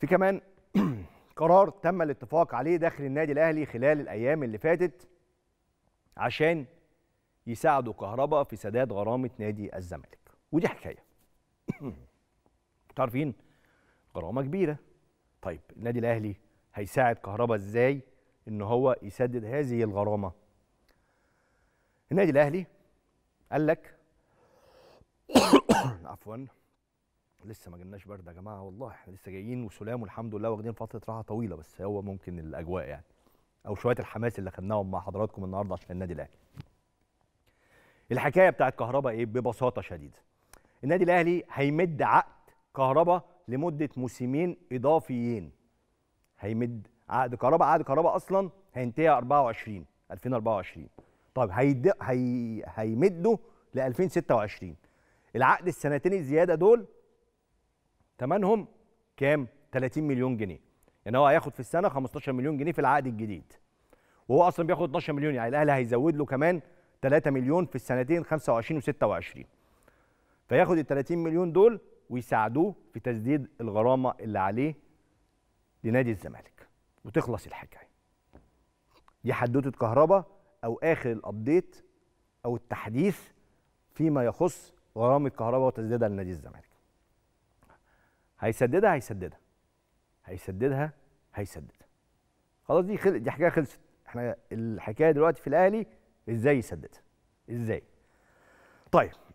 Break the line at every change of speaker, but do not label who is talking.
في كمان قرار تم الاتفاق عليه داخل النادي الاهلي خلال الايام اللي فاتت عشان يساعدوا كهرباء في سداد غرامه نادي الزمالك ودي حكايه عارفين غرامه كبيره طيب النادي الاهلي هيساعد كهرباء ازاي ان هو يسدد هذه الغرامه النادي الاهلي قال لك عفوا لسه ما جبناش برد يا جماعه والله احنا لسه جايين وسلام والحمد لله واخدين فتره راحه طويله بس هو ممكن الاجواء يعني او شويه الحماس اللي خدناهم مع حضراتكم النهارده عشان النادي الاهلي. الحكايه بتاعت كهربا ايه ببساطه شديده. النادي الاهلي هيمد عقد كهربا لمده موسمين اضافيين. هيمد عقد كهربا عقد كهربا اصلا هينتهي 24 2024. طيب هيد... هي... هيمده ل 2026. العقد السنتين الزياده دول ثمنهم كام 30 مليون جنيه يعني هو هياخد في السنه 15 مليون جنيه في العقد الجديد وهو اصلا بياخد 12 مليون يعني الاهلي هيزود له كمان 3 مليون في السنتين 25 و26 فياخد ال 30 مليون دول ويساعدوه في تسديد الغرامه اللي عليه لنادي الزمالك وتخلص الحكايه دي حدوته كهرباء او اخر الابديت او التحديث فيما يخص غرامه كهرباء وتسديدها لنادي الزمالك هيسددها هيسددها هيسددها هيسددها خلاص دي خل... دي حكايه خلصت احنا الحكايه دلوقتي في الاهلي ازاي يسددها ازاي طيب